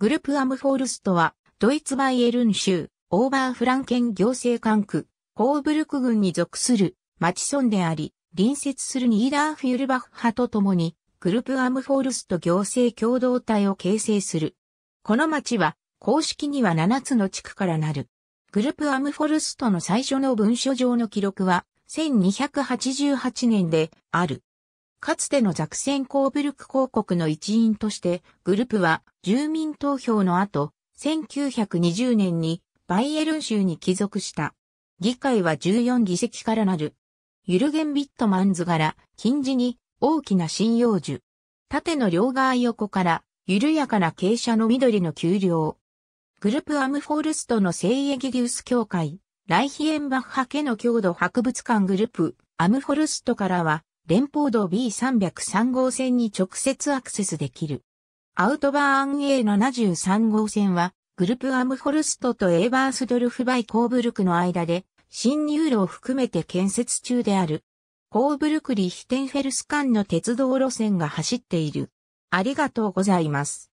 グループアムフォルストは、ドイツバイエルン州、オーバーフランケン行政管区、コーブルク郡に属する町村であり、隣接するニーダーフィルバッハと共に、グループアムフォルスト行政共同体を形成する。この町は、公式には7つの地区からなる。グループアムフォルストの最初の文書上の記録は、1288年である。かつてのザクセンコーブルク公国の一員として、グループは住民投票の後、1920年にバイエルン州に帰属した。議会は14議席からなる。ユルゲン・ビットマンズ柄、近似に大きな針葉樹。縦の両側横から緩やかな傾斜の緑の丘陵。グループアムフォルストの聖エギリウス教会、ライヒエンバッハ家の郷土博物館グループ、アムフォルストからは、連邦道 B303 号線に直接アクセスできる。アウトバーン A73 号線は、グルプアムホルストとエーバースドルフバイコーブルクの間で、新入路を含めて建設中である。コーブルクリヒテンフェルス間の鉄道路線が走っている。ありがとうございます。